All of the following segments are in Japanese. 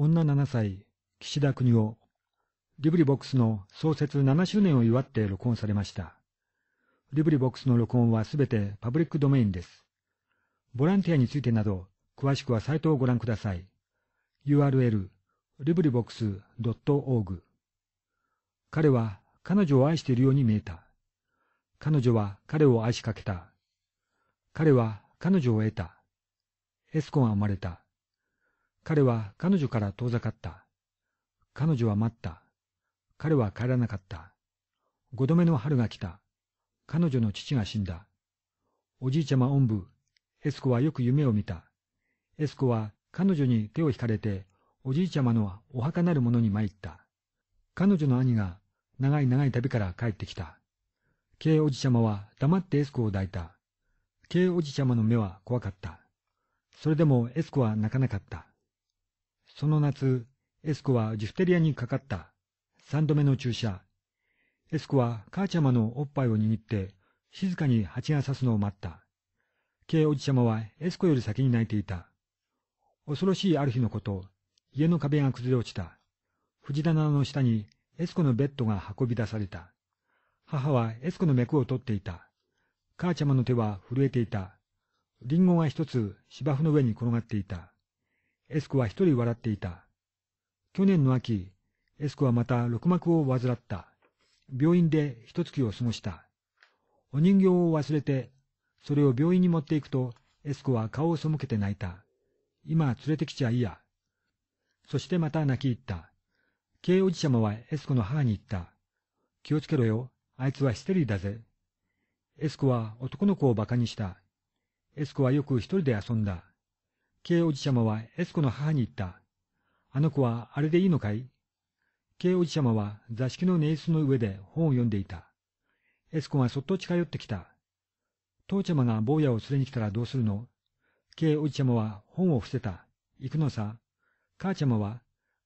女7歳、岸田国夫、リブリボックスの創設7周年を祝って録音されました。リブリボックスの録音はすべてパブリックドメインです。ボランティアについてなど、詳しくはサイトをご覧ください。URL、librivox.org。彼は彼女を愛しているように見えた。彼女は彼を愛しかけた。彼は彼女を得た。エスコンは生まれた。彼は彼女から遠ざかった。彼女は待った。彼は帰らなかった。五度目の春が来た。彼女の父が死んだ。おじいちゃまおんぶ、エスコはよく夢を見た。エスコは彼女に手を引かれて、おじいちゃまのお墓なるものに参った。彼女の兄が長い長い旅から帰ってきた。K おじちゃまは黙ってエスコを抱いた。K おじちゃまの目は怖かった。それでもエスコは泣かなかった。その夏、エスコはジフテリアにかかった。三度目の注射。エスコは母ちゃまのおっぱいを握って、静かに蜂が刺すのを待った。K おじちゃまはエスコより先に泣いていた。恐ろしいある日のこと、家の壁が崩れ落ちた。藤棚の下にエスコのベッドが運び出された。母はエスコの脈を取っていた。母ちゃまの手は震えていた。リンゴが一つ芝生の上に転がっていた。エスコは一人笑っていた。去年の秋、エスコはまた六幕を患った。病院で一月を過ごした。お人形を忘れて、それを病院に持っていくと、エスコは顔を背けて泣いた。今連れてきちゃいいや。そしてまた泣き入った。慶おじまはエスコの母に言った。気をつけろよ。あいつはヒステリーだぜ。エスコは男の子を馬鹿にした。エスコはよく一人で遊んだ。K おじちゃまはエスコの母に言った。あの子はあれでいいのかい ?K おじちゃまは座敷の寝椅子の上で本を読んでいた。エスコがそっと近寄ってきた。父ちゃまが坊やを連れに来たらどうするの ?K おじちゃまは本を伏せた。行くのさ。母ちゃまは、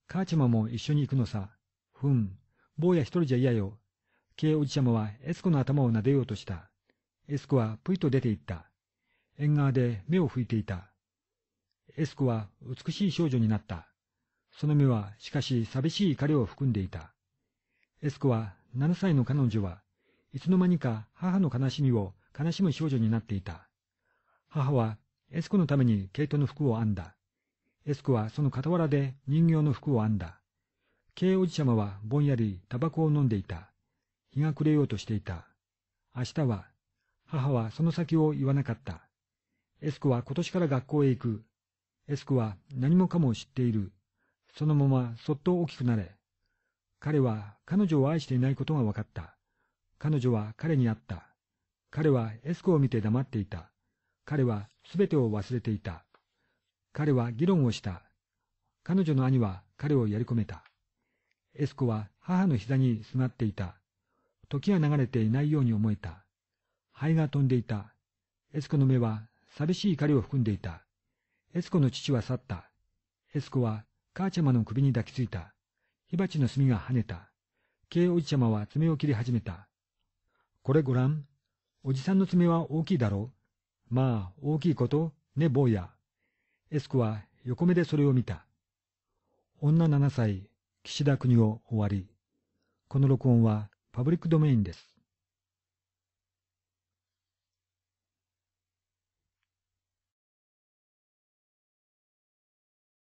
母ちゃまも一緒に行くのさ。ふん、坊や一人じゃ嫌よ。K おじちゃまはエスコの頭を撫でようとした。エスコはぷいと出て行った。縁側で目を拭いていた。エスコは美しい少女になった。その目はしかし寂しい怒りを含んでいた。エスコは7歳の彼女はいつの間にか母の悲しみを悲しむ少女になっていた。母はエスコのために毛糸の服を編んだ。エスコはその傍らで人形の服を編んだ。慶おじまはぼんやりタバコを飲んでいた。日が暮れようとしていた。明日は、母はその先を言わなかった。エスコは今年から学校へ行く。エスクは何もかも知っている。そのままそっと大きくなれ。彼は彼女を愛していないことが分かった。彼女は彼に会った。彼はエスクを見て黙っていた。彼はすべてを忘れていた。彼は議論をした。彼女の兄は彼をやり込めた。エスコは母の膝にすがっていた。時が流れていないように思えた。灰が飛んでいた。エスコの目は寂しい彼を含んでいた。エスコの父は去った。エスコは母ちゃまの首に抱きついた。火鉢の炭が跳ねた。慶おじちゃまは爪を切り始めた。これごらん。おじさんの爪は大きいだろう。まあ、大きいこと、ね、坊や。エスコは横目でそれを見た。女7歳、岸田国を終わり。この録音はパブリックドメインです。